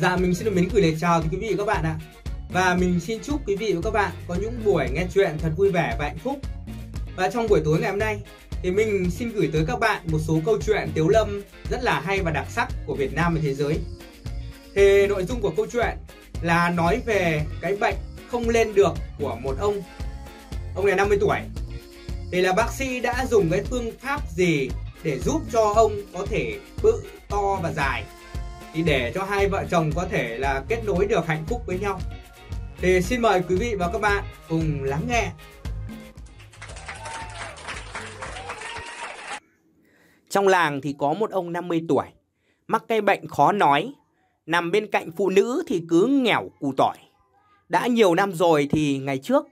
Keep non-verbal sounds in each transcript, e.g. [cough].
Dạ mình xin được mến gửi lời chào tới quý vị các bạn ạ. Và mình xin chúc quý vị và các bạn có những buổi nghe chuyện thật vui vẻ và hạnh phúc. Và trong buổi tối ngày hôm nay thì mình xin gửi tới các bạn một số câu chuyện tiếu lâm rất là hay và đặc sắc của Việt Nam và thế giới. Thì nội dung của câu chuyện là nói về cái bệnh không lên được của một ông. Ông này 50 tuổi. Thì là bác sĩ đã dùng cái phương pháp gì để giúp cho ông có thể bự to và dài thì để cho hai vợ chồng có thể là kết nối được hạnh phúc với nhau thì xin mời quý vị và các bạn cùng lắng nghe Trong làng thì có một ông 50 tuổi, mắc cái bệnh khó nói, nằm bên cạnh phụ nữ thì cứ nghèo cù tỏi. Đã nhiều năm rồi thì ngày trước,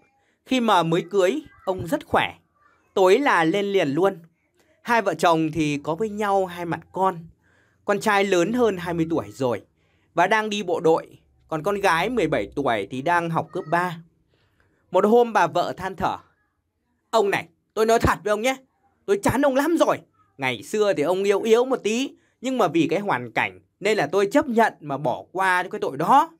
khi mà mới cưới, ông rất khỏe, tối là lên liền luôn. Hai vợ chồng thì có với nhau hai mặt con, con trai lớn hơn 20 tuổi rồi và đang đi bộ đội, còn con gái 17 tuổi thì đang học cấp 3. Một hôm bà vợ than thở. Ông này, tôi nói thật với ông nhé, tôi chán ông lắm rồi. Ngày xưa thì ông yếu yếu một tí, nhưng mà vì cái hoàn cảnh nên là tôi chấp nhận mà bỏ qua cái tội đó.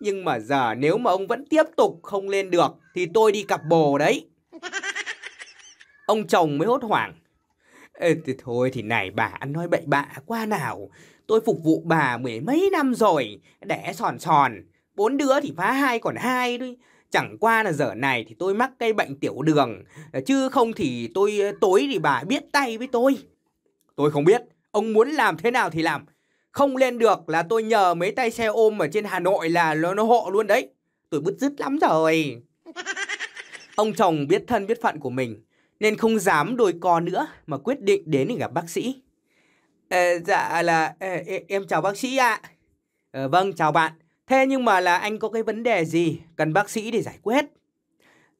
Nhưng mà giờ nếu mà ông vẫn tiếp tục không lên được thì tôi đi cặp bồ đấy. Ông chồng mới hốt hoảng. Ê, thì thôi thì này bà ăn nói bậy bạ qua nào Tôi phục vụ bà mười mấy năm rồi Đẻ sòn sòn Bốn đứa thì phá hai còn hai thôi Chẳng qua là giờ này thì tôi mắc cây bệnh tiểu đường Chứ không thì tôi tối thì bà biết tay với tôi Tôi không biết Ông muốn làm thế nào thì làm Không lên được là tôi nhờ mấy tay xe ôm ở trên Hà Nội là nó, nó hộ luôn đấy Tôi bứt rứt lắm rồi [laughs] Ông chồng biết thân biết phận của mình nên không dám đôi co nữa mà quyết định đến để gặp bác sĩ. À, dạ là ờ, e, em chào bác sĩ ạ. À. À, vâng, chào bạn. Thế nhưng mà là anh có cái vấn đề gì cần bác sĩ để giải quyết?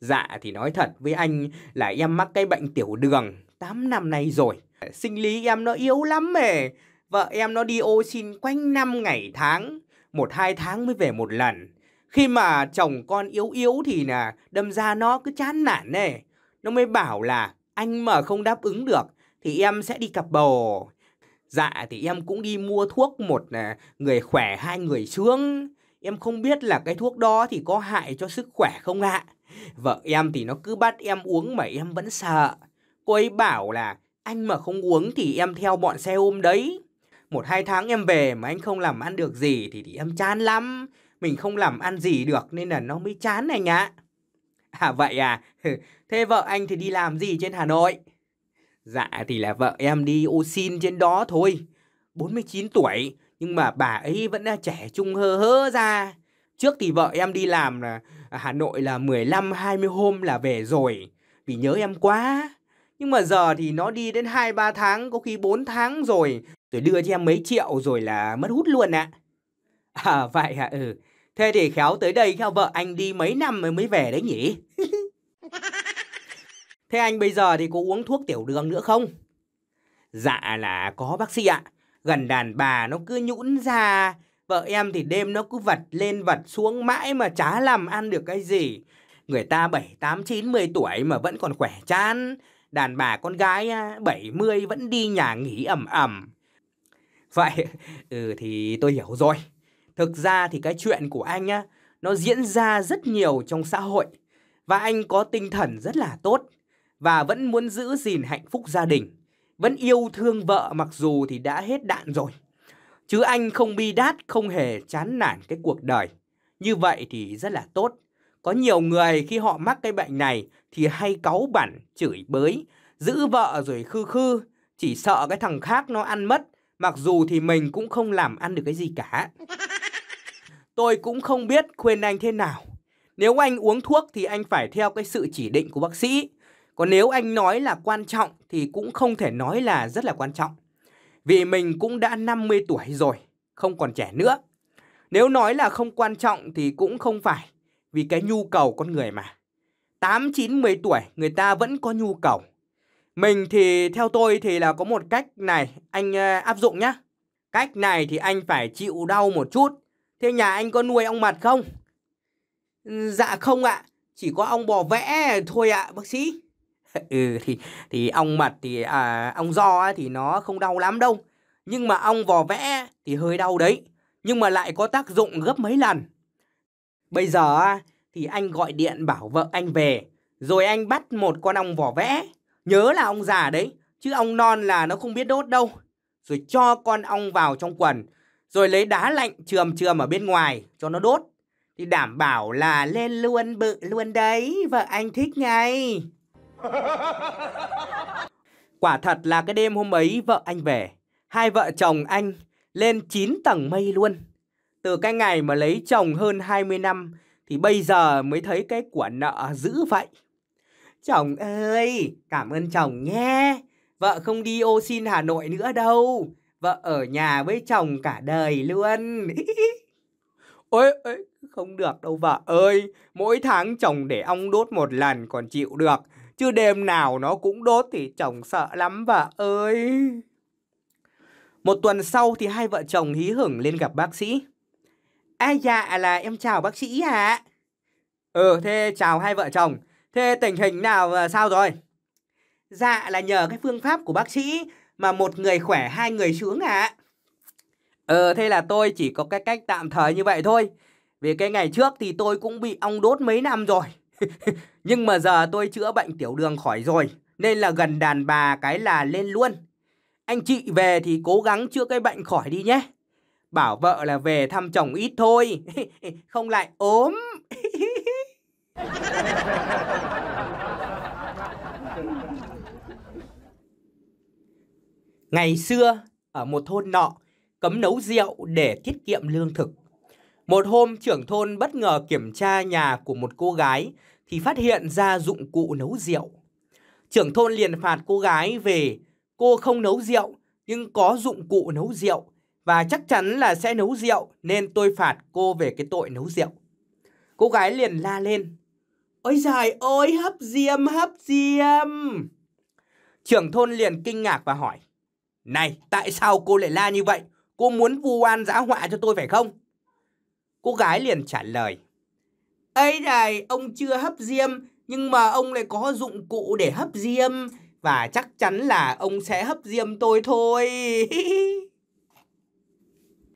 Dạ thì nói thật với anh là em mắc cái bệnh tiểu đường 8 năm nay rồi. Sinh lý em nó yếu lắm mề. Vợ em nó đi ô xin quanh năm ngày tháng, một hai tháng mới về một lần. Khi mà chồng con yếu yếu thì là đâm ra nó cứ chán nản nè. Nó mới bảo là anh mà không đáp ứng được thì em sẽ đi cặp bầu. Dạ thì em cũng đi mua thuốc một à, người khỏe hai người sướng. Em không biết là cái thuốc đó thì có hại cho sức khỏe không ạ. Vợ em thì nó cứ bắt em uống mà em vẫn sợ. Cô ấy bảo là anh mà không uống thì em theo bọn xe ôm đấy. Một hai tháng em về mà anh không làm ăn được gì thì, thì em chán lắm. Mình không làm ăn gì được nên là nó mới chán này ạ. À vậy à, [laughs] Thế vợ anh thì đi làm gì trên Hà Nội? Dạ thì là vợ em đi ô xin trên đó thôi. 49 tuổi, nhưng mà bà ấy vẫn là trẻ trung hơ hơ ra. Trước thì vợ em đi làm là Hà Nội là 15-20 hôm là về rồi, vì nhớ em quá. Nhưng mà giờ thì nó đi đến 2-3 tháng, có khi 4 tháng rồi, rồi đưa cho em mấy triệu rồi là mất hút luôn ạ. À. à vậy hả, à, ừ. Thế thì khéo tới đây theo vợ anh đi mấy năm mới về đấy nhỉ? [laughs] Thế anh bây giờ thì có uống thuốc tiểu đường nữa không? Dạ là có bác sĩ ạ. Gần đàn bà nó cứ nhũn ra, vợ em thì đêm nó cứ vật lên vật xuống mãi mà chả làm ăn được cái gì. Người ta 7, 8, 9, 10 tuổi mà vẫn còn khỏe chán. Đàn bà con gái 70 vẫn đi nhà nghỉ ẩm ẩm. Vậy, [laughs] ừ thì tôi hiểu rồi. Thực ra thì cái chuyện của anh á, nó diễn ra rất nhiều trong xã hội. Và anh có tinh thần rất là tốt và vẫn muốn giữ gìn hạnh phúc gia đình, vẫn yêu thương vợ mặc dù thì đã hết đạn rồi. Chứ anh không bi đát, không hề chán nản cái cuộc đời. Như vậy thì rất là tốt. Có nhiều người khi họ mắc cái bệnh này thì hay cáu bẩn, chửi bới, giữ vợ rồi khư khư, chỉ sợ cái thằng khác nó ăn mất, mặc dù thì mình cũng không làm ăn được cái gì cả. Tôi cũng không biết khuyên anh thế nào. Nếu anh uống thuốc thì anh phải theo cái sự chỉ định của bác sĩ, còn nếu anh nói là quan trọng thì cũng không thể nói là rất là quan trọng. Vì mình cũng đã 50 tuổi rồi, không còn trẻ nữa. Nếu nói là không quan trọng thì cũng không phải, vì cái nhu cầu con người mà. 8, 9, 10 tuổi người ta vẫn có nhu cầu. Mình thì theo tôi thì là có một cách này anh ờ, áp dụng nhá. Cách này thì anh phải chịu đau một chút. Thế nhà anh có nuôi ong mật không? Ừ, dạ không ạ, chỉ có ong bò vẽ thôi ạ bác sĩ. [laughs] ừ thì thì ong mật thì à, ong do thì nó không đau lắm đâu nhưng mà ong vò vẽ thì hơi đau đấy nhưng mà lại có tác dụng gấp mấy lần bây giờ thì anh gọi điện bảo vợ anh về rồi anh bắt một con ong vỏ vẽ nhớ là ong già đấy chứ ong non là nó không biết đốt đâu rồi cho con ong vào trong quần rồi lấy đá lạnh trườm trườm ở bên ngoài cho nó đốt thì đảm bảo là lên luôn bự luôn đấy vợ anh thích ngay [laughs] Quả thật là cái đêm hôm ấy vợ anh về, hai vợ chồng anh lên 9 tầng mây luôn. Từ cái ngày mà lấy chồng hơn 20 năm thì bây giờ mới thấy cái quả nợ dữ vậy. Chồng ơi, cảm ơn chồng nhé. Vợ không đi ô xin Hà Nội nữa đâu. Vợ ở nhà với chồng cả đời luôn. [laughs] ôi, ôi, không được đâu vợ ơi. Mỗi tháng chồng để ong đốt một lần còn chịu được. Chứ đêm nào nó cũng đốt thì chồng sợ lắm vợ ơi. Một tuần sau thì hai vợ chồng hí hửng lên gặp bác sĩ. À dạ là em chào bác sĩ ạ. À. Ừ thế chào hai vợ chồng. Thế tình hình nào sao rồi? Dạ là nhờ cái phương pháp của bác sĩ mà một người khỏe hai người sướng ạ. À. Ờ thế là tôi chỉ có cái cách tạm thời như vậy thôi. Vì cái ngày trước thì tôi cũng bị ong đốt mấy năm rồi. [laughs] Nhưng mà giờ tôi chữa bệnh tiểu đường khỏi rồi, nên là gần đàn bà cái là lên luôn. Anh chị về thì cố gắng chữa cái bệnh khỏi đi nhé. Bảo vợ là về thăm chồng ít thôi, [laughs] không lại ốm. [laughs] Ngày xưa, ở một thôn nọ, cấm nấu rượu để tiết kiệm lương thực. Một hôm trưởng thôn bất ngờ kiểm tra nhà của một cô gái thì phát hiện ra dụng cụ nấu rượu. Trưởng thôn liền phạt cô gái về cô không nấu rượu nhưng có dụng cụ nấu rượu và chắc chắn là sẽ nấu rượu nên tôi phạt cô về cái tội nấu rượu. Cô gái liền la lên. Ôi trời, ơi, hấp diêm, hấp diêm. Trưởng thôn liền kinh ngạc và hỏi. Này, tại sao cô lại la như vậy? Cô muốn vu oan giã họa cho tôi phải không? Cô gái liền trả lời. ấy này, ông chưa hấp diêm, nhưng mà ông lại có dụng cụ để hấp diêm. Và chắc chắn là ông sẽ hấp diêm tôi thôi. [laughs]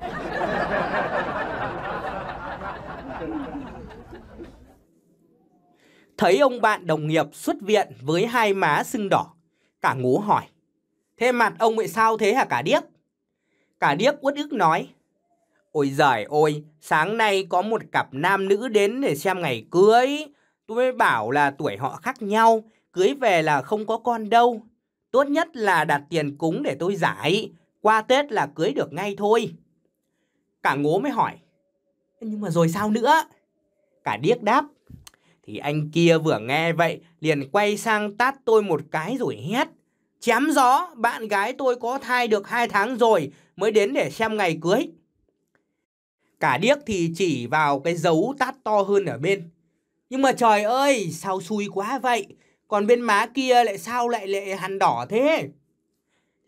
Thấy ông bạn đồng nghiệp xuất viện với hai má sưng đỏ, cả ngố hỏi. Thế mặt ông bị sao thế hả cả điếc? Cả điếc uất ức nói. Ôi giời ơi, sáng nay có một cặp nam nữ đến để xem ngày cưới. Tôi mới bảo là tuổi họ khác nhau, cưới về là không có con đâu. Tốt nhất là đặt tiền cúng để tôi giải, qua Tết là cưới được ngay thôi. Cả ngố mới hỏi, nhưng mà rồi sao nữa? Cả điếc đáp, thì anh kia vừa nghe vậy liền quay sang tát tôi một cái rồi hét. Chém gió, bạn gái tôi có thai được 2 tháng rồi mới đến để xem ngày cưới. Cả điếc thì chỉ vào cái dấu tát to hơn ở bên. Nhưng mà trời ơi, sao xui quá vậy? Còn bên má kia lại sao lại lệ hằn đỏ thế?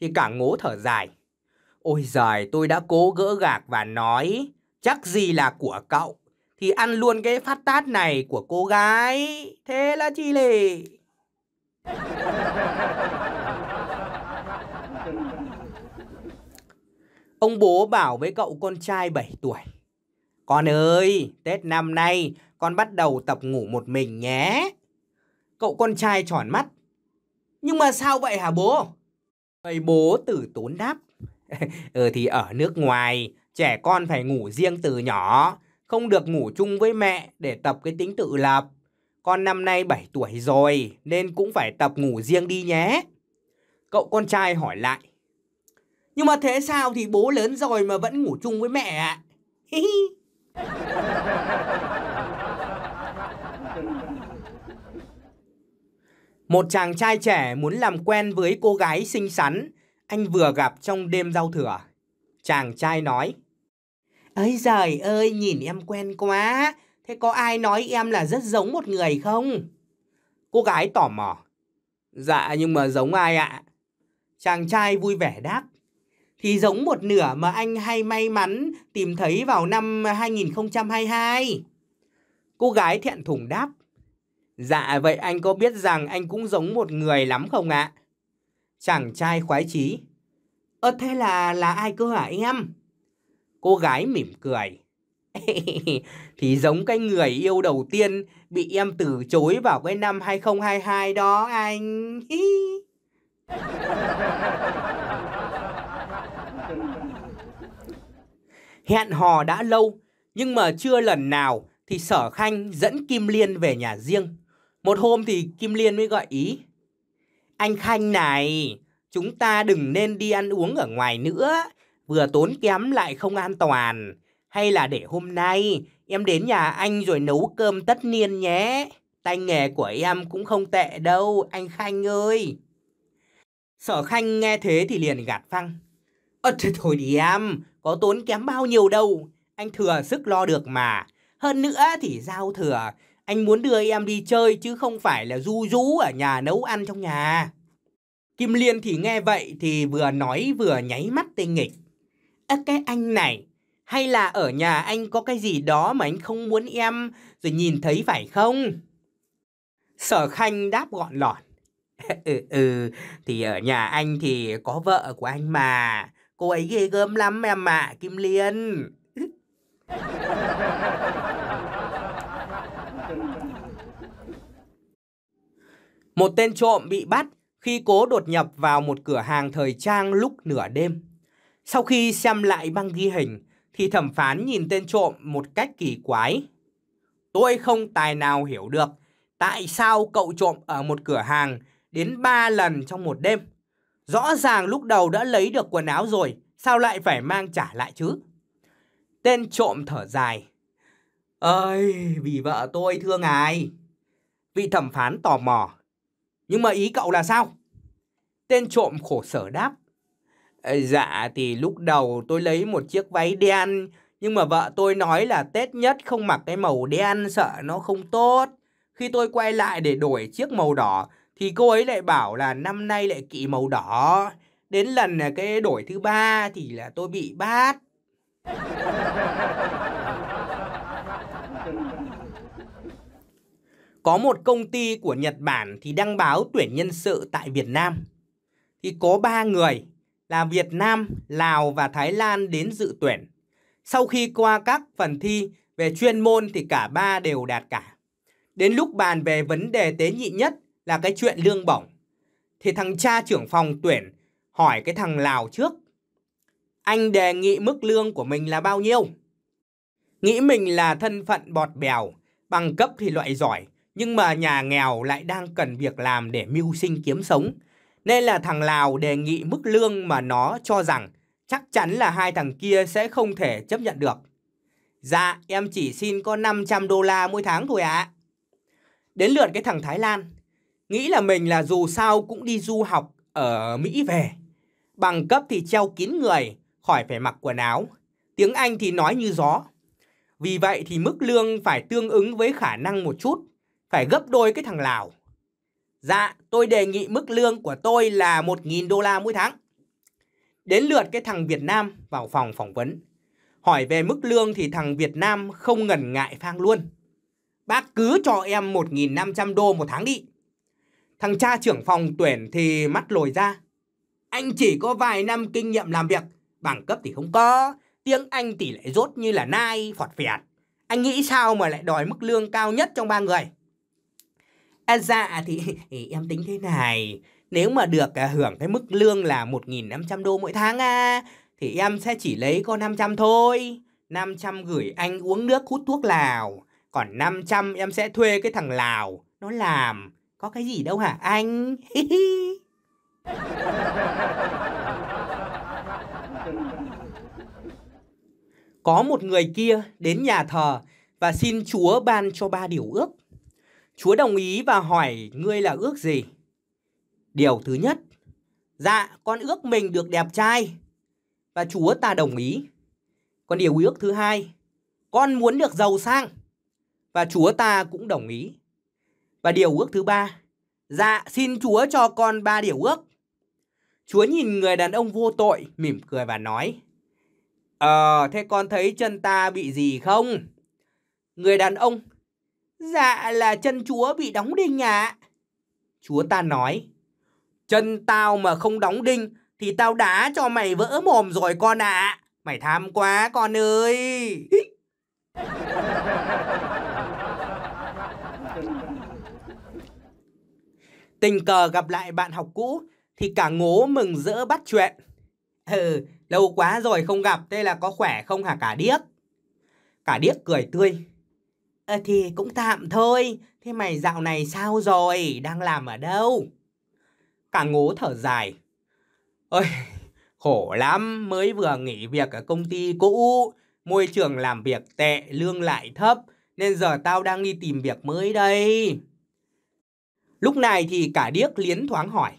Thì cả ngố thở dài. Ôi giời, tôi đã cố gỡ gạc và nói, chắc gì là của cậu. Thì ăn luôn cái phát tát này của cô gái. Thế là chi lì. Ông bố bảo với cậu con trai 7 tuổi con ơi, Tết năm nay con bắt đầu tập ngủ một mình nhé. Cậu con trai tròn mắt. Nhưng mà sao vậy hả bố? Thầy bố tử tốn đáp. [laughs] ừ thì ở nước ngoài, trẻ con phải ngủ riêng từ nhỏ, không được ngủ chung với mẹ để tập cái tính tự lập. Con năm nay 7 tuổi rồi nên cũng phải tập ngủ riêng đi nhé. Cậu con trai hỏi lại. Nhưng mà thế sao thì bố lớn rồi mà vẫn ngủ chung với mẹ ạ? À? Một chàng trai trẻ muốn làm quen với cô gái xinh xắn anh vừa gặp trong đêm giao thừa. Chàng trai nói, Ây giời ơi, nhìn em quen quá, thế có ai nói em là rất giống một người không? Cô gái tò mò, Dạ nhưng mà giống ai ạ? Chàng trai vui vẻ đáp, thì giống một nửa mà anh hay may mắn tìm thấy vào năm 2022. Cô gái thiện thùng đáp. Dạ vậy anh có biết rằng anh cũng giống một người lắm không ạ? Chàng trai khoái chí. Ơ ờ, thế là là ai cơ hả em? Cô gái mỉm cười. [laughs] thì giống cái người yêu đầu tiên bị em từ chối vào cái năm 2022 đó anh. [laughs] Hẹn hò đã lâu, nhưng mà chưa lần nào thì Sở Khanh dẫn Kim Liên về nhà riêng. Một hôm thì Kim Liên mới gọi ý. Anh Khanh này, chúng ta đừng nên đi ăn uống ở ngoài nữa, vừa tốn kém lại không an toàn. Hay là để hôm nay em đến nhà anh rồi nấu cơm tất niên nhé. Tay nghề của em cũng không tệ đâu, anh Khanh ơi. Sở Khanh nghe thế thì liền gạt phăng. Ờ, à, thôi đi em, có tốn kém bao nhiêu đâu, anh thừa sức lo được mà. Hơn nữa thì giao thừa, anh muốn đưa em đi chơi chứ không phải là du rú ở nhà nấu ăn trong nhà. Kim Liên thì nghe vậy thì vừa nói vừa nháy mắt tê nghịch. À, cái anh này, hay là ở nhà anh có cái gì đó mà anh không muốn em rồi nhìn thấy phải không? Sở Khanh đáp gọn lọt. [laughs] ừ ừ, thì ở nhà anh thì có vợ của anh mà Cô ấy ghê gớm lắm em ạ, à, Kim Liên. một tên trộm bị bắt khi cố đột nhập vào một cửa hàng thời trang lúc nửa đêm. Sau khi xem lại băng ghi hình, thì thẩm phán nhìn tên trộm một cách kỳ quái. Tôi không tài nào hiểu được tại sao cậu trộm ở một cửa hàng đến ba lần trong một đêm. Rõ ràng lúc đầu đã lấy được quần áo rồi, sao lại phải mang trả lại chứ? Tên trộm thở dài. Ơi, vì vợ tôi thưa ngài. Vị thẩm phán tò mò. Nhưng mà ý cậu là sao? Tên trộm khổ sở đáp. Dạ thì lúc đầu tôi lấy một chiếc váy đen Nhưng mà vợ tôi nói là Tết nhất không mặc cái màu đen sợ nó không tốt Khi tôi quay lại để đổi chiếc màu đỏ thì cô ấy lại bảo là năm nay lại kỵ màu đỏ đến lần cái đổi thứ ba thì là tôi bị bát [laughs] có một công ty của Nhật Bản thì đăng báo tuyển nhân sự tại Việt Nam. Thì có ba người là Việt Nam, Lào và Thái Lan đến dự tuyển. Sau khi qua các phần thi về chuyên môn thì cả ba đều đạt cả. Đến lúc bàn về vấn đề tế nhị nhất là cái chuyện lương bổng. Thì thằng cha trưởng phòng tuyển hỏi cái thằng Lào trước. Anh đề nghị mức lương của mình là bao nhiêu? Nghĩ mình là thân phận bọt bèo, bằng cấp thì loại giỏi, nhưng mà nhà nghèo lại đang cần việc làm để mưu sinh kiếm sống. Nên là thằng Lào đề nghị mức lương mà nó cho rằng chắc chắn là hai thằng kia sẽ không thể chấp nhận được. Dạ, em chỉ xin có 500 đô la mỗi tháng thôi ạ. À. Đến lượt cái thằng Thái Lan, Nghĩ là mình là dù sao cũng đi du học ở Mỹ về. Bằng cấp thì treo kín người, khỏi phải mặc quần áo. Tiếng Anh thì nói như gió. Vì vậy thì mức lương phải tương ứng với khả năng một chút, phải gấp đôi cái thằng Lào. Dạ, tôi đề nghị mức lương của tôi là 1.000 đô la mỗi tháng. Đến lượt cái thằng Việt Nam vào phòng phỏng vấn. Hỏi về mức lương thì thằng Việt Nam không ngần ngại phang luôn. Bác cứ cho em 1.500 đô một tháng đi. Thằng cha trưởng phòng tuyển thì mắt lồi ra. Anh chỉ có vài năm kinh nghiệm làm việc, bằng cấp thì không có, tiếng Anh tỷ lệ rốt như là nai, phọt phẹt. Anh nghĩ sao mà lại đòi mức lương cao nhất trong ba người? À, dạ thì, thì em tính thế này, nếu mà được à, hưởng cái mức lương là 1.500 đô mỗi tháng à, thì em sẽ chỉ lấy có 500 thôi. 500 gửi anh uống nước hút thuốc Lào, còn 500 em sẽ thuê cái thằng Lào, nó làm có cái gì đâu hả anh? [laughs] Có một người kia đến nhà thờ và xin Chúa ban cho ba điều ước. Chúa đồng ý và hỏi ngươi là ước gì? Điều thứ nhất, dạ con ước mình được đẹp trai và Chúa ta đồng ý. Còn điều ước thứ hai, con muốn được giàu sang và Chúa ta cũng đồng ý. Và điều ước thứ ba, dạ xin Chúa cho con ba điều ước. Chúa nhìn người đàn ông vô tội, mỉm cười và nói, Ờ, thế con thấy chân ta bị gì không? Người đàn ông, dạ là chân Chúa bị đóng đinh ạ. À. Chúa ta nói, chân tao mà không đóng đinh thì tao đá cho mày vỡ mồm rồi con ạ. À. Mày tham quá con ơi. [laughs] Tình cờ gặp lại bạn học cũ thì cả ngố mừng rỡ bắt chuyện. Ừ, lâu quá rồi không gặp, thế là có khỏe không hả cả điếc? Cả điếc cười tươi. Ờ thì cũng tạm thôi, thế mày dạo này sao rồi, đang làm ở đâu? Cả ngố thở dài. Ôi, khổ lắm, mới vừa nghỉ việc ở công ty cũ, môi trường làm việc tệ, lương lại thấp, nên giờ tao đang đi tìm việc mới đây. Lúc này thì cả điếc liến thoáng hỏi.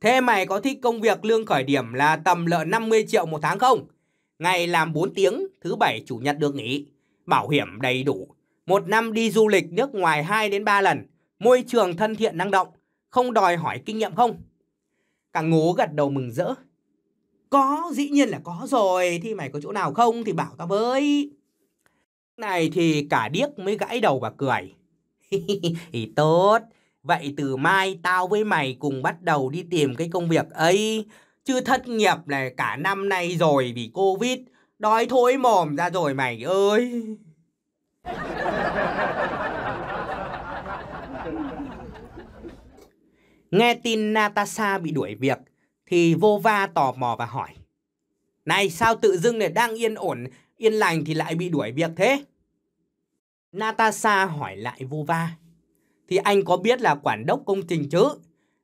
Thế mày có thích công việc lương khởi điểm là tầm lợ 50 triệu một tháng không? Ngày làm 4 tiếng, thứ bảy chủ nhật được nghỉ. Bảo hiểm đầy đủ. Một năm đi du lịch nước ngoài 2 đến 3 lần. Môi trường thân thiện năng động. Không đòi hỏi kinh nghiệm không? Cả ngố gật đầu mừng rỡ. Có, dĩ nhiên là có rồi. Thì mày có chỗ nào không thì bảo tao với. Này thì cả điếc mới gãi đầu và cười. thì [laughs] tốt, Vậy từ mai tao với mày cùng bắt đầu đi tìm cái công việc ấy. Chứ thất nghiệp này cả năm nay rồi vì Covid. Đói thối mồm ra rồi mày ơi. [laughs] Nghe tin Natasha bị đuổi việc thì Vova tò mò và hỏi. Này sao tự dưng này đang yên ổn, yên lành thì lại bị đuổi việc thế? Natasha hỏi lại Vova va thì anh có biết là quản đốc công trình chứ?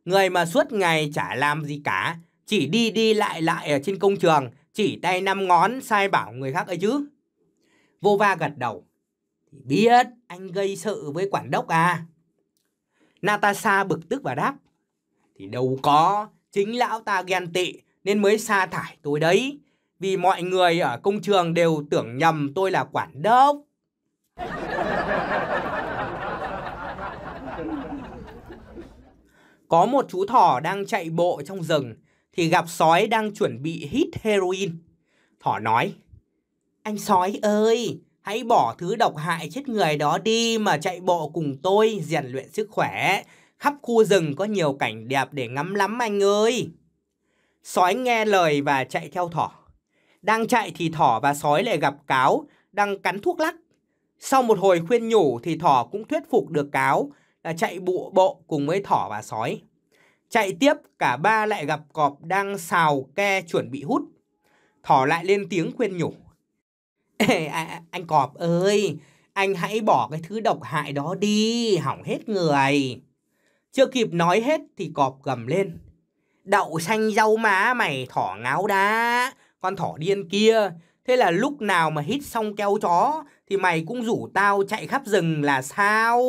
Người mà suốt ngày chả làm gì cả, chỉ đi đi lại lại ở trên công trường, chỉ tay năm ngón sai bảo người khác ấy chứ. Vô va gật đầu. Biết anh gây sự với quản đốc à? Natasha bực tức và đáp. Thì đâu có, chính lão ta ghen tị nên mới sa thải tôi đấy. Vì mọi người ở công trường đều tưởng nhầm tôi là quản đốc. Có một chú thỏ đang chạy bộ trong rừng thì gặp sói đang chuẩn bị hít heroin. Thỏ nói, anh sói ơi, hãy bỏ thứ độc hại chết người đó đi mà chạy bộ cùng tôi rèn luyện sức khỏe. Khắp khu rừng có nhiều cảnh đẹp để ngắm lắm anh ơi. Sói nghe lời và chạy theo thỏ. Đang chạy thì thỏ và sói lại gặp cáo đang cắn thuốc lắc. Sau một hồi khuyên nhủ thì thỏ cũng thuyết phục được cáo là chạy bộ bộ cùng với thỏ và sói. Chạy tiếp, cả ba lại gặp cọp đang xào ke chuẩn bị hút. Thỏ lại lên tiếng khuyên nhủ. Ê, à, à, anh cọp ơi, anh hãy bỏ cái thứ độc hại đó đi, hỏng hết người. Chưa kịp nói hết thì cọp gầm lên. Đậu xanh rau má mày thỏ ngáo đá, con thỏ điên kia. Thế là lúc nào mà hít xong keo chó thì mày cũng rủ tao chạy khắp rừng là sao?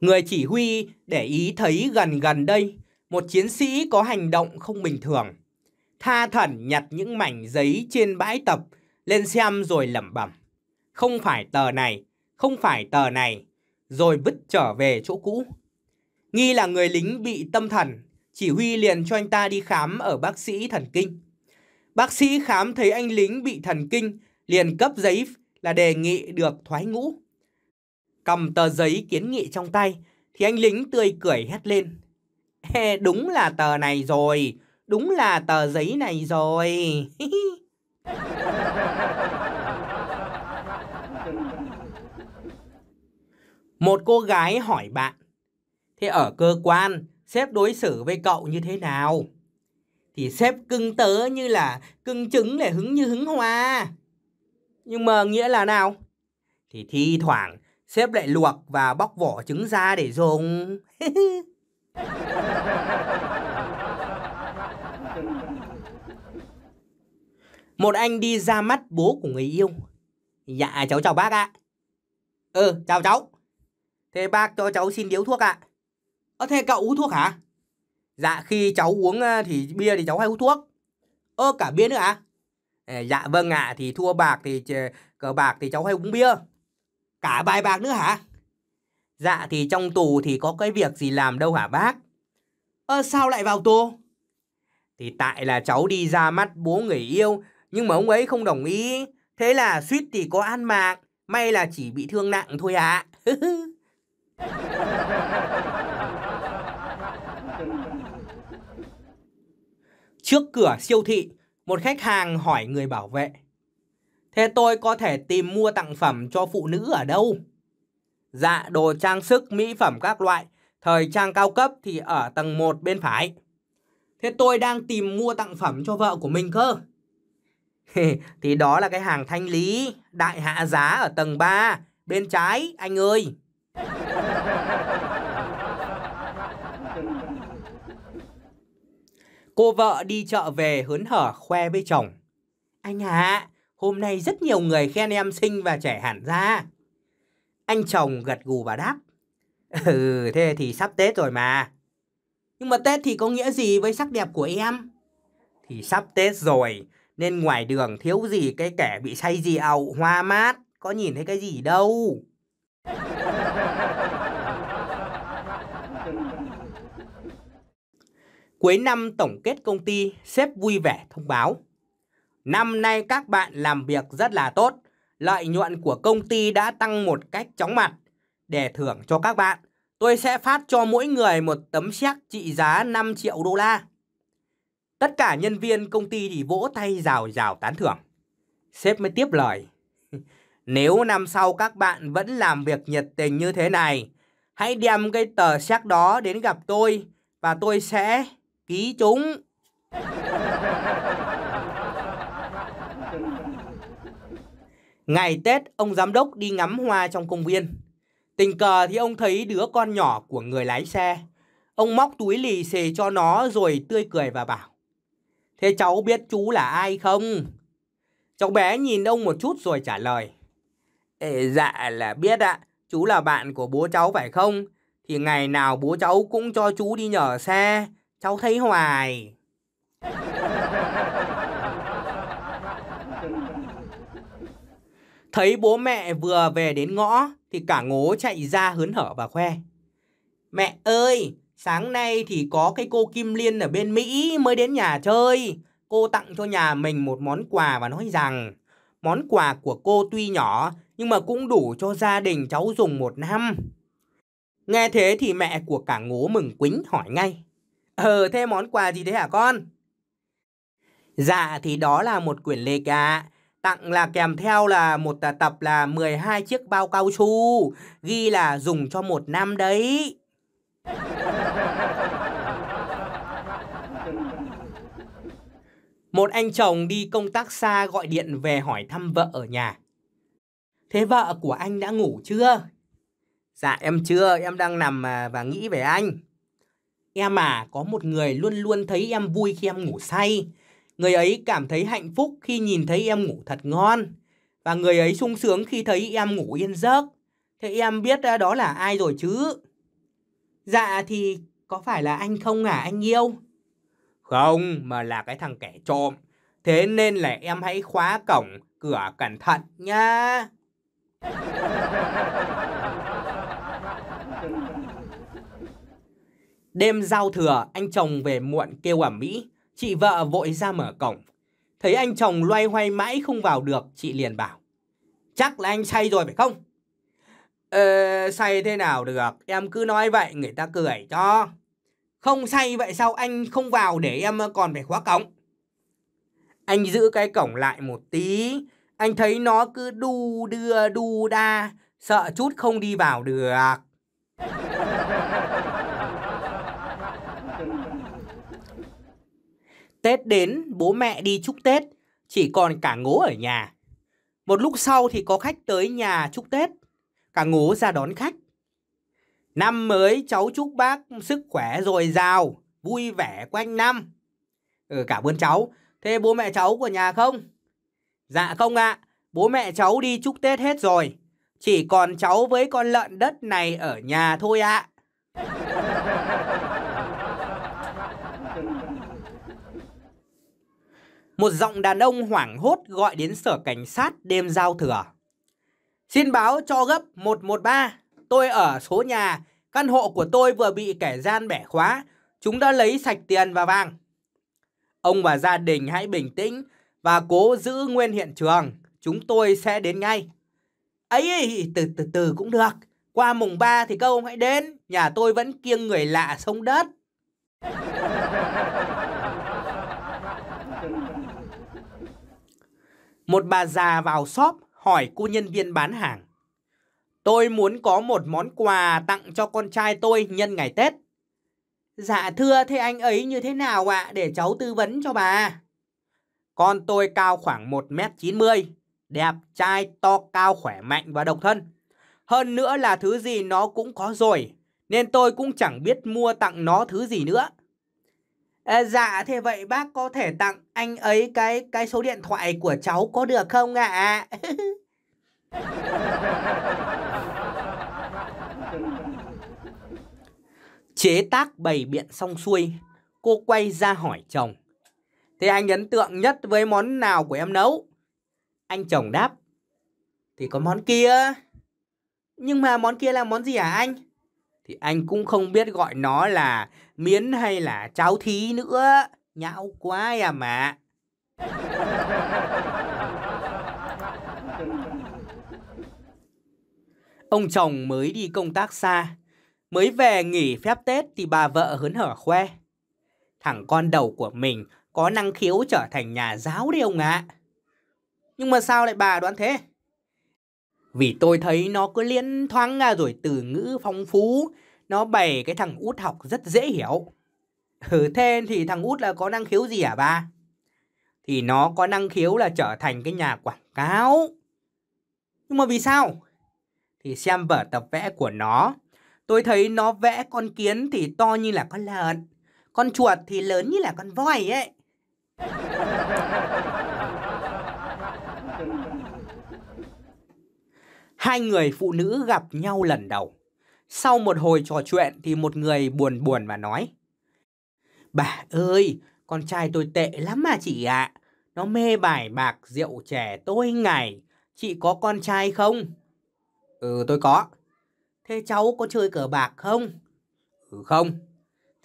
Người chỉ huy để ý thấy gần gần đây một chiến sĩ có hành động không bình thường. Tha thần nhặt những mảnh giấy trên bãi tập lên xem rồi lẩm bẩm. Không phải tờ này, không phải tờ này, rồi vứt trở về chỗ cũ. Nghi là người lính bị tâm thần, chỉ huy liền cho anh ta đi khám ở bác sĩ thần kinh. Bác sĩ khám thấy anh lính bị thần kinh liền cấp giấy là đề nghị được thoái ngũ. Cầm tờ giấy kiến nghị trong tay thì anh lính tươi cười hét lên. He, đúng là tờ này rồi, đúng là tờ giấy này rồi. [laughs] Một cô gái hỏi bạn, thế ở cơ quan sếp đối xử với cậu như thế nào? Thì sếp cưng tớ như là cưng trứng để hứng như hứng hoa. Nhưng mà nghĩa là nào? Thì thi thoảng sếp lại luộc và bóc vỏ trứng ra để dùng. [laughs] Một anh đi ra mắt bố của người yêu. Dạ cháu chào bác ạ. À. Ừ chào cháu. Thế bác cho cháu xin điếu thuốc ạ. ơ thế cậu hút thuốc hả? Dạ khi cháu uống ờ, thì bia thì cháu hay hút thuốc. Ơ cả bia nữa ạ? À? dạ vâng ạ à, thì thua bạc thì cờ bạc thì cháu hay uống bia cả bài bạc nữa hả dạ thì trong tù thì có cái việc gì làm đâu hả bác ơ à, sao lại vào tù thì tại là cháu đi ra mắt bố người yêu nhưng mà ông ấy không đồng ý thế là suýt thì có ăn mạng may là chỉ bị thương nặng thôi ạ à. [laughs] trước cửa siêu thị một khách hàng hỏi người bảo vệ. Thế tôi có thể tìm mua tặng phẩm cho phụ nữ ở đâu? Dạ đồ trang sức, mỹ phẩm các loại, thời trang cao cấp thì ở tầng một bên phải. Thế tôi đang tìm mua tặng phẩm cho vợ của mình cơ. [laughs] thì đó là cái hàng thanh lý, đại hạ giá ở tầng 3, bên trái, anh ơi. Cô vợ đi chợ về hớn hở khoe với chồng. Anh ạ, à, hôm nay rất nhiều người khen em xinh và trẻ hẳn ra. Anh chồng gật gù và đáp. Ừ, thế thì sắp Tết rồi mà. Nhưng mà Tết thì có nghĩa gì với sắc đẹp của em? Thì sắp Tết rồi, nên ngoài đường thiếu gì cái kẻ bị say gì ậu hoa mát, có nhìn thấy cái gì đâu. Cuối năm tổng kết công ty, sếp vui vẻ thông báo. Năm nay các bạn làm việc rất là tốt, lợi nhuận của công ty đã tăng một cách chóng mặt. Để thưởng cho các bạn, tôi sẽ phát cho mỗi người một tấm séc trị giá 5 triệu đô la. Tất cả nhân viên công ty thì vỗ tay rào rào tán thưởng. Sếp mới tiếp lời. [laughs] Nếu năm sau các bạn vẫn làm việc nhiệt tình như thế này, hãy đem cái tờ séc đó đến gặp tôi và tôi sẽ ký chúng Ngày Tết, ông giám đốc đi ngắm hoa trong công viên. Tình cờ thì ông thấy đứa con nhỏ của người lái xe. Ông móc túi lì xì cho nó rồi tươi cười và bảo. Thế cháu biết chú là ai không? Cháu bé nhìn ông một chút rồi trả lời. Ê, dạ là biết ạ, chú là bạn của bố cháu phải không? Thì ngày nào bố cháu cũng cho chú đi nhờ xe, cháu thấy hoài thấy bố mẹ vừa về đến ngõ thì cả ngố chạy ra hớn hở và khoe mẹ ơi sáng nay thì có cái cô kim liên ở bên mỹ mới đến nhà chơi cô tặng cho nhà mình một món quà và nói rằng món quà của cô tuy nhỏ nhưng mà cũng đủ cho gia đình cháu dùng một năm. Nghe thế thì mẹ của cả ngố mừng quính hỏi ngay. Ờ thế món quà gì thế hả con? Dạ thì đó là một quyển lịch ạ. À. Tặng là kèm theo là một tập là 12 chiếc bao cao su, ghi là dùng cho một năm đấy. Một anh chồng đi công tác xa gọi điện về hỏi thăm vợ ở nhà. Thế vợ của anh đã ngủ chưa? Dạ em chưa, em đang nằm à, và nghĩ về anh. Em à, có một người luôn luôn thấy em vui khi em ngủ say. Người ấy cảm thấy hạnh phúc khi nhìn thấy em ngủ thật ngon. Và người ấy sung sướng khi thấy em ngủ yên giấc. Thế em biết à, đó là ai rồi chứ? Dạ thì có phải là anh không à, anh yêu? Không, mà là cái thằng kẻ trộm. Thế nên là em hãy khóa cổng, cửa cẩn thận nha. Đêm giao thừa, anh chồng về muộn kêu ẩm mỹ, chị vợ vội ra mở cổng. Thấy anh chồng loay hoay mãi không vào được, chị liền bảo. Chắc là anh say rồi phải không? Ờ, say thế nào được, em cứ nói vậy người ta cười cho. Không say vậy sao anh không vào để em còn phải khóa cổng? Anh giữ cái cổng lại một tí, anh thấy nó cứ đu đưa đu đa, sợ chút không đi vào được. Tết đến, bố mẹ đi chúc Tết, chỉ còn cả ngố ở nhà. Một lúc sau thì có khách tới nhà chúc Tết, cả ngố ra đón khách. Năm mới cháu chúc bác sức khỏe dồi dào, vui vẻ quanh năm. Ừ, cảm ơn cháu. Thế bố mẹ cháu của nhà không? Dạ không ạ, à. bố mẹ cháu đi chúc Tết hết rồi. Chỉ còn cháu với con lợn đất này ở nhà thôi ạ. À. một giọng đàn ông hoảng hốt gọi đến sở cảnh sát đêm giao thừa. Xin báo cho gấp 113, tôi ở số nhà, căn hộ của tôi vừa bị kẻ gian bẻ khóa, chúng đã lấy sạch tiền và vàng. Ông và gia đình hãy bình tĩnh và cố giữ nguyên hiện trường, chúng tôi sẽ đến ngay. Ấy, từ từ từ cũng được, qua mùng 3 thì các ông hãy đến, nhà tôi vẫn kiêng người lạ sông đất. Một bà già vào shop hỏi cô nhân viên bán hàng. Tôi muốn có một món quà tặng cho con trai tôi nhân ngày Tết. Dạ thưa thế anh ấy như thế nào ạ à, để cháu tư vấn cho bà. Con tôi cao khoảng 1m90, đẹp trai to cao khỏe mạnh và độc thân. Hơn nữa là thứ gì nó cũng có rồi, nên tôi cũng chẳng biết mua tặng nó thứ gì nữa. À, dạ thế vậy bác có thể tặng anh ấy cái cái số điện thoại của cháu có được không ạ? À? [laughs] Chế tác bày biện xong xuôi, cô quay ra hỏi chồng. Thế anh ấn tượng nhất với món nào của em nấu? Anh chồng đáp. Thì có món kia. Nhưng mà món kia là món gì hả anh? Thì anh cũng không biết gọi nó là miến hay là cháu thí nữa. Nhão quá à mà. Ông chồng mới đi công tác xa, mới về nghỉ phép Tết thì bà vợ hớn hở khoe. Thằng con đầu của mình có năng khiếu trở thành nhà giáo đi ông ạ. À. Nhưng mà sao lại bà đoán thế? Vì tôi thấy nó cứ liên thoáng ra rồi từ ngữ phong phú, nó bày cái thằng út học rất dễ hiểu ừ thế thì thằng út là có năng khiếu gì hả ba thì nó có năng khiếu là trở thành cái nhà quảng cáo nhưng mà vì sao thì xem vở tập vẽ của nó tôi thấy nó vẽ con kiến thì to như là con lợn con chuột thì lớn như là con voi ấy hai người phụ nữ gặp nhau lần đầu sau một hồi trò chuyện thì một người buồn buồn và nói. Bà ơi, con trai tôi tệ lắm mà chị ạ. À. Nó mê bài bạc rượu trẻ tôi ngày. Chị có con trai không? Ừ, tôi có. Thế cháu có chơi cờ bạc không? Ừ, không.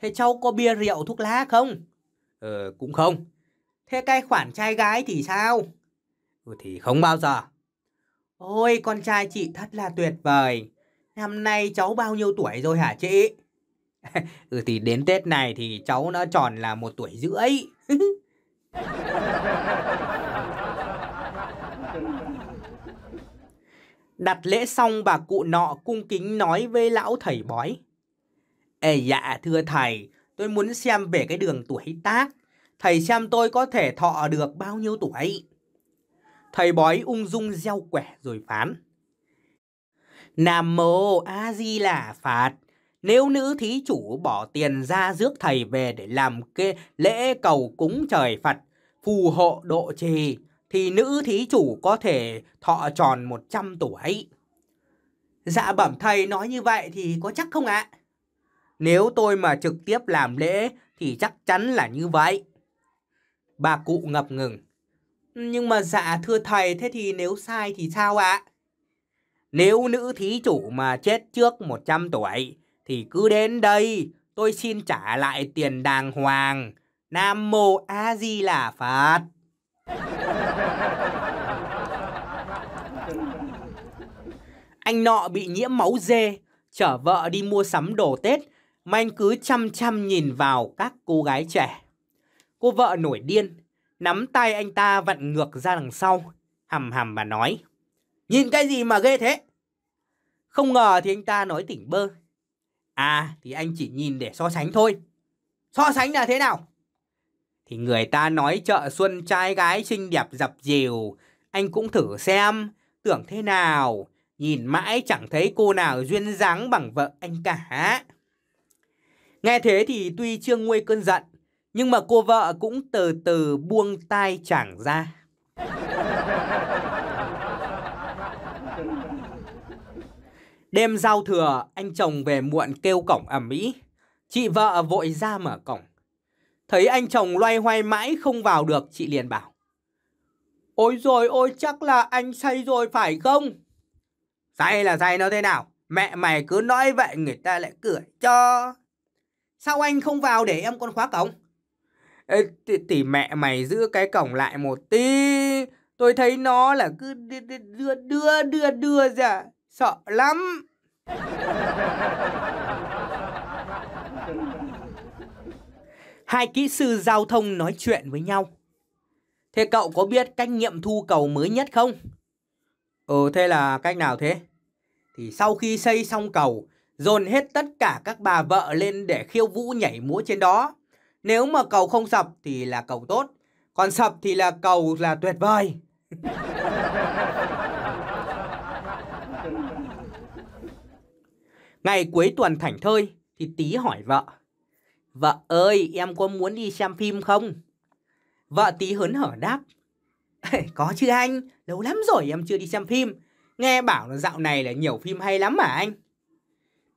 Thế cháu có bia rượu thuốc lá không? Ừ, cũng không. Thế cái khoản trai gái thì sao? Ừ, thì không bao giờ. Ôi, con trai chị thật là tuyệt vời. Năm nay cháu bao nhiêu tuổi rồi hả chị? [laughs] ừ thì đến Tết này thì cháu nó tròn là một tuổi rưỡi. [laughs] Đặt lễ xong bà cụ nọ cung kính nói với lão thầy bói. Ê dạ thưa thầy, tôi muốn xem về cái đường tuổi tác. Thầy xem tôi có thể thọ được bao nhiêu tuổi. Thầy bói ung dung gieo quẻ rồi phán. Nam mô A Di Đà Phật. Nếu nữ thí chủ bỏ tiền ra rước thầy về để làm kê lễ cầu cúng trời Phật, phù hộ độ trì thì nữ thí chủ có thể thọ tròn 100 tuổi. Dạ bẩm thầy nói như vậy thì có chắc không ạ? Nếu tôi mà trực tiếp làm lễ thì chắc chắn là như vậy. Bà cụ ngập ngừng. Nhưng mà dạ thưa thầy thế thì nếu sai thì sao ạ? À? Nếu nữ thí chủ mà chết trước 100 tuổi thì cứ đến đây, tôi xin trả lại tiền đàng hoàng. Nam mô A Di Đà Phật. anh nọ bị nhiễm máu dê, chở vợ đi mua sắm đồ Tết mà anh cứ chăm chăm nhìn vào các cô gái trẻ. Cô vợ nổi điên, nắm tay anh ta vặn ngược ra đằng sau, hầm hầm và nói. Nhìn cái gì mà ghê thế? Không ngờ thì anh ta nói tỉnh bơ. À thì anh chỉ nhìn để so sánh thôi. So sánh là thế nào? Thì người ta nói chợ xuân trai gái xinh đẹp dập dìu. Anh cũng thử xem, tưởng thế nào. Nhìn mãi chẳng thấy cô nào duyên dáng bằng vợ anh cả. Nghe thế thì tuy Trương Nguy cơn giận, nhưng mà cô vợ cũng từ từ buông tay chàng ra. Đêm giao thừa, anh chồng về muộn kêu cổng ẩm mỹ. Chị vợ vội ra mở cổng. Thấy anh chồng loay hoay mãi không vào được, chị liền bảo. Ôi rồi ôi chắc là anh say rồi phải không? Say là say nó thế nào? Mẹ mày cứ nói vậy người ta lại cười cho. Sao anh không vào để em con khóa cổng? Ê, thì, thì mẹ mày giữ cái cổng lại một tí. Tôi thấy nó là cứ đưa đưa đưa đưa, đưa ra sợ lắm hai kỹ sư giao thông nói chuyện với nhau thế cậu có biết cách nghiệm thu cầu mới nhất không ừ thế là cách nào thế thì sau khi xây xong cầu dồn hết tất cả các bà vợ lên để khiêu vũ nhảy múa trên đó nếu mà cầu không sập thì là cầu tốt còn sập thì là cầu là tuyệt vời [laughs] Ngày cuối tuần thảnh thơi thì tí hỏi vợ. Vợ ơi, em có muốn đi xem phim không? Vợ tí hớn hở đáp. [laughs] Có chứ anh, lâu lắm rồi em chưa đi xem phim. Nghe bảo là dạo này là nhiều phim hay lắm mà anh.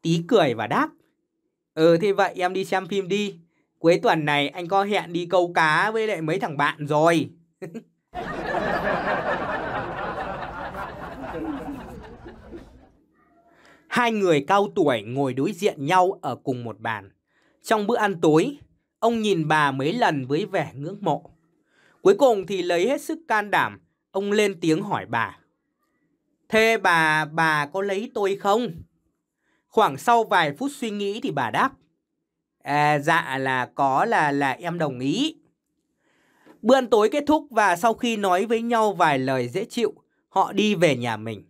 Tí cười và đáp. Ừ thì vậy em đi xem phim đi. Cuối tuần này anh có hẹn đi câu cá với lại mấy thằng bạn rồi. [laughs] Hai người cao tuổi ngồi đối diện nhau ở cùng một bàn. Trong bữa ăn tối, ông nhìn bà mấy lần với vẻ ngưỡng mộ. Cuối cùng thì lấy hết sức can đảm, ông lên tiếng hỏi bà. Thế bà, bà có lấy tôi không? Khoảng sau vài phút suy nghĩ thì bà đáp. À, dạ là có là là em đồng ý. Bữa ăn tối kết thúc và sau khi nói với nhau vài lời dễ chịu, họ đi về nhà mình.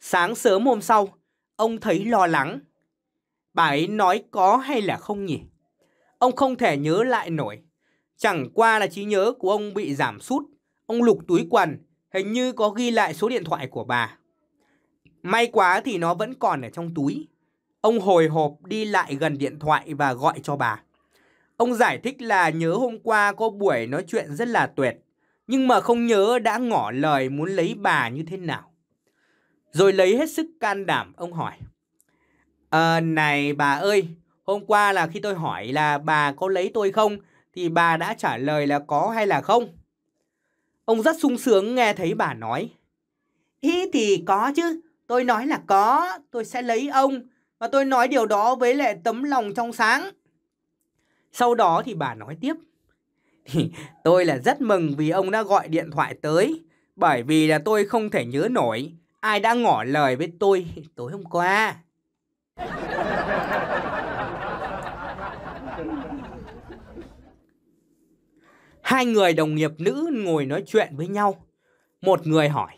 Sáng sớm hôm sau, Ông thấy lo lắng. Bà ấy nói có hay là không nhỉ? Ông không thể nhớ lại nổi. Chẳng qua là trí nhớ của ông bị giảm sút. Ông lục túi quần, hình như có ghi lại số điện thoại của bà. May quá thì nó vẫn còn ở trong túi. Ông hồi hộp đi lại gần điện thoại và gọi cho bà. Ông giải thích là nhớ hôm qua có buổi nói chuyện rất là tuyệt, nhưng mà không nhớ đã ngỏ lời muốn lấy bà như thế nào. Rồi lấy hết sức can đảm ông hỏi à, Này bà ơi Hôm qua là khi tôi hỏi là bà có lấy tôi không Thì bà đã trả lời là có hay là không Ông rất sung sướng nghe thấy bà nói Ý thì có chứ Tôi nói là có Tôi sẽ lấy ông Và tôi nói điều đó với lại tấm lòng trong sáng Sau đó thì bà nói tiếp [laughs] thì tôi là rất mừng vì ông đã gọi điện thoại tới bởi vì là tôi không thể nhớ nổi ai đã ngỏ lời với tôi tối hôm qua hai người đồng nghiệp nữ ngồi nói chuyện với nhau một người hỏi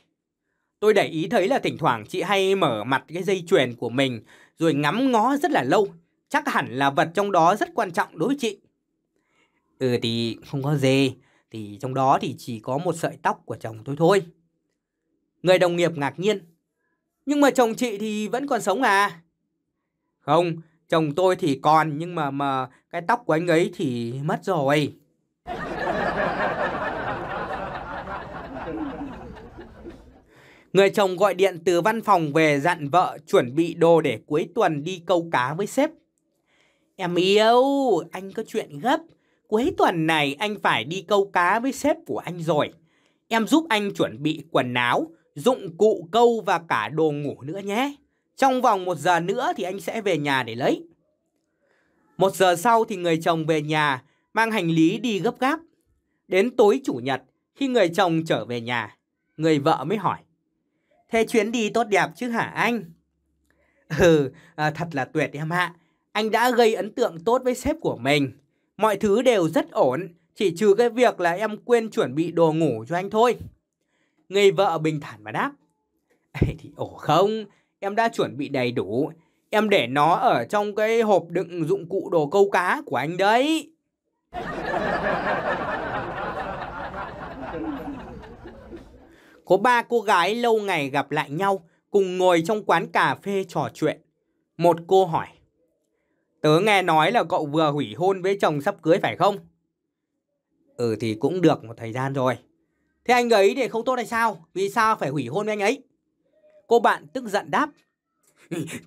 tôi để ý thấy là thỉnh thoảng chị hay mở mặt cái dây chuyền của mình rồi ngắm ngó rất là lâu chắc hẳn là vật trong đó rất quan trọng đối với chị ừ thì không có gì thì trong đó thì chỉ có một sợi tóc của chồng tôi thôi Người đồng nghiệp ngạc nhiên. Nhưng mà chồng chị thì vẫn còn sống à? Không, chồng tôi thì còn nhưng mà mà cái tóc của anh ấy thì mất rồi. Người chồng gọi điện từ văn phòng về dặn vợ chuẩn bị đồ để cuối tuần đi câu cá với sếp. Em yêu, anh có chuyện gấp. Cuối tuần này anh phải đi câu cá với sếp của anh rồi. Em giúp anh chuẩn bị quần áo, dụng cụ câu và cả đồ ngủ nữa nhé. Trong vòng một giờ nữa thì anh sẽ về nhà để lấy. Một giờ sau thì người chồng về nhà, mang hành lý đi gấp gáp. Đến tối chủ nhật, khi người chồng trở về nhà, người vợ mới hỏi. Thế chuyến đi tốt đẹp chứ hả anh? [laughs] Ừ, à, thật là tuyệt em ạ. Anh đã gây ấn tượng tốt với sếp của mình. Mọi thứ đều rất ổn, chỉ trừ cái việc là em quên chuẩn bị đồ ngủ cho anh thôi. Người vợ bình thản mà đáp. Ê, thì ổ không, em đã chuẩn bị đầy đủ. Em để nó ở trong cái hộp đựng dụng cụ đồ câu cá của anh đấy. Có ba cô gái lâu ngày gặp lại nhau cùng ngồi trong quán cà phê trò chuyện. Một cô hỏi. Tớ nghe nói là cậu vừa hủy hôn với chồng sắp cưới phải không? Ừ thì cũng được một thời gian rồi. Thế anh ấy thì không tốt hay sao? Vì sao phải hủy hôn với anh ấy? Cô bạn tức giận đáp.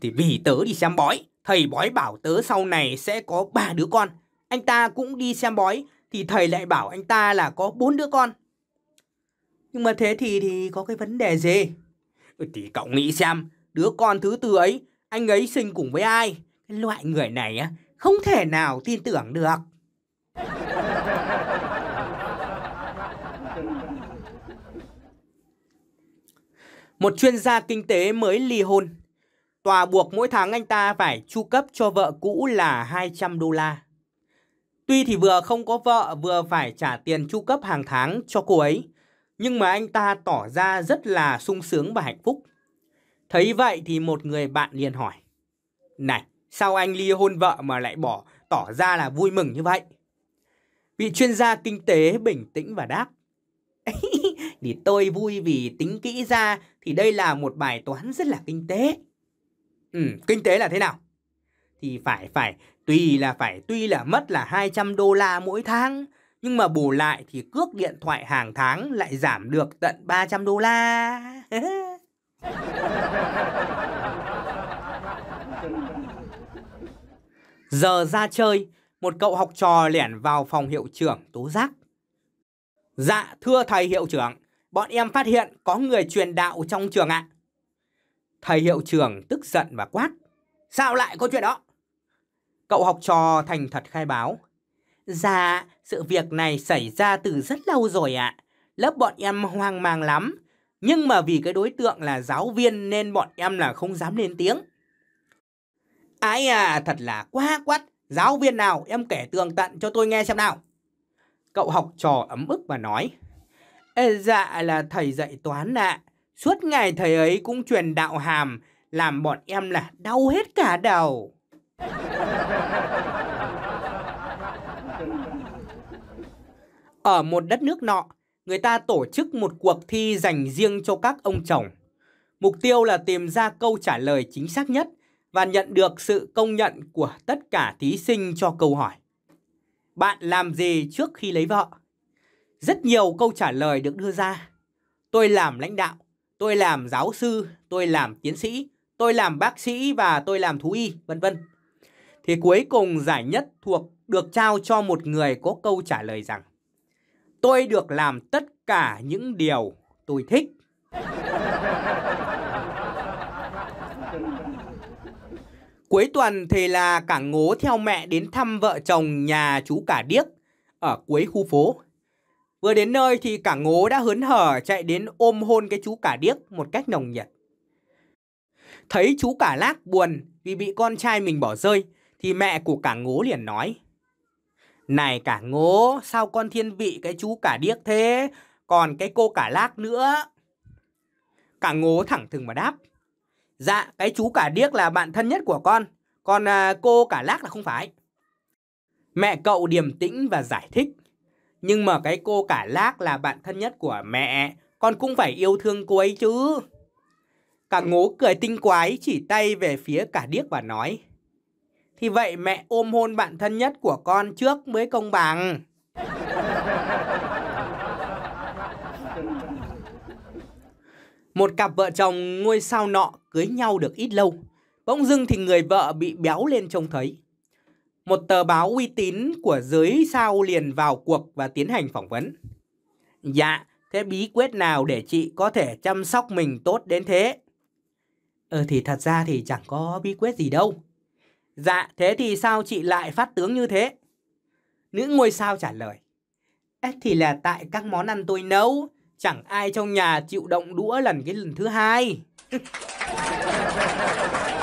Thì vì tớ đi xem bói, thầy bói bảo tớ sau này sẽ có ba đứa con. Anh ta cũng đi xem bói, thì thầy lại bảo anh ta là có bốn đứa con. Nhưng mà thế thì thì có cái vấn đề gì? Ừ, thì cậu nghĩ xem, đứa con thứ tư ấy, anh ấy sinh cùng với ai? Cái loại người này á, không thể nào tin tưởng được. Một chuyên gia kinh tế mới ly hôn. Tòa buộc mỗi tháng anh ta phải chu cấp cho vợ cũ là 200 đô la. Tuy thì vừa không có vợ vừa phải trả tiền chu cấp hàng tháng cho cô ấy, nhưng mà anh ta tỏ ra rất là sung sướng và hạnh phúc. Thấy vậy thì một người bạn liền hỏi. Này, sao anh ly hôn vợ mà lại bỏ tỏ ra là vui mừng như vậy? Vị chuyên gia kinh tế bình tĩnh và đáp. [laughs] thì tôi vui vì tính kỹ ra thì đây là một bài toán rất là kinh tế. Ừ, kinh tế là thế nào? Thì phải phải tùy là phải tuy là mất là 200 đô la mỗi tháng nhưng mà bù lại thì cước điện thoại hàng tháng lại giảm được tận 300 đô la. [laughs] Giờ ra chơi, một cậu học trò lẻn vào phòng hiệu trưởng tố giác. Dạ thưa thầy hiệu trưởng, bọn em phát hiện có người truyền đạo trong trường ạ. À. Thầy hiệu trưởng tức giận và quát. Sao lại có chuyện đó? Cậu học trò thành thật khai báo. Dạ, sự việc này xảy ra từ rất lâu rồi ạ. À. Lớp bọn em hoang mang lắm. Nhưng mà vì cái đối tượng là giáo viên nên bọn em là không dám lên tiếng. Ái à, thật là quá quát Giáo viên nào em kể tường tận cho tôi nghe xem nào. Cậu học trò ấm ức và nói. Dạ là thầy dạy toán ạ. Suốt ngày thầy ấy cũng truyền đạo hàm, làm bọn em là đau hết cả đầu. Ở một đất nước nọ, người ta tổ chức một cuộc thi dành riêng cho các ông chồng. Mục tiêu là tìm ra câu trả lời chính xác nhất và nhận được sự công nhận của tất cả thí sinh cho câu hỏi. Bạn làm gì trước khi lấy vợ? Rất nhiều câu trả lời được đưa ra. Tôi làm lãnh đạo, tôi làm giáo sư, tôi làm tiến sĩ, tôi làm bác sĩ và tôi làm thú y, vân vân. Thì cuối cùng giải nhất thuộc được trao cho một người có câu trả lời rằng Tôi được làm tất cả những điều tôi thích. [laughs] Cuối tuần thì là cả ngố theo mẹ đến thăm vợ chồng nhà chú cả điếc ở cuối khu phố. Vừa đến nơi thì cả ngố đã hớn hở chạy đến ôm hôn cái chú cả điếc một cách nồng nhiệt. Thấy chú cả lác buồn vì bị con trai mình bỏ rơi, thì mẹ của cả ngố liền nói. Này cả ngố, sao con thiên vị cái chú cả điếc thế, còn cái cô cả lác nữa? Cả ngố thẳng thừng mà đáp. Dạ, cái chú cả điếc là bạn thân nhất của con, còn à, cô cả lác là không phải. Mẹ cậu điềm tĩnh và giải thích. Nhưng mà cái cô cả lác là bạn thân nhất của mẹ, con cũng phải yêu thương cô ấy chứ. Cả ngố cười tinh quái chỉ tay về phía cả điếc và nói. Thì vậy mẹ ôm hôn bạn thân nhất của con trước mới công bằng. Một cặp vợ chồng ngôi sao nọ cưới nhau được ít lâu. Bỗng dưng thì người vợ bị béo lên trông thấy một tờ báo uy tín của giới sao liền vào cuộc và tiến hành phỏng vấn. Dạ, thế bí quyết nào để chị có thể chăm sóc mình tốt đến thế? Ờ thì thật ra thì chẳng có bí quyết gì đâu. Dạ, thế thì sao chị lại phát tướng như thế? Nữ ngôi sao trả lời. Ê, thì là tại các món ăn tôi nấu, chẳng ai trong nhà chịu động đũa lần cái lần thứ hai. [laughs]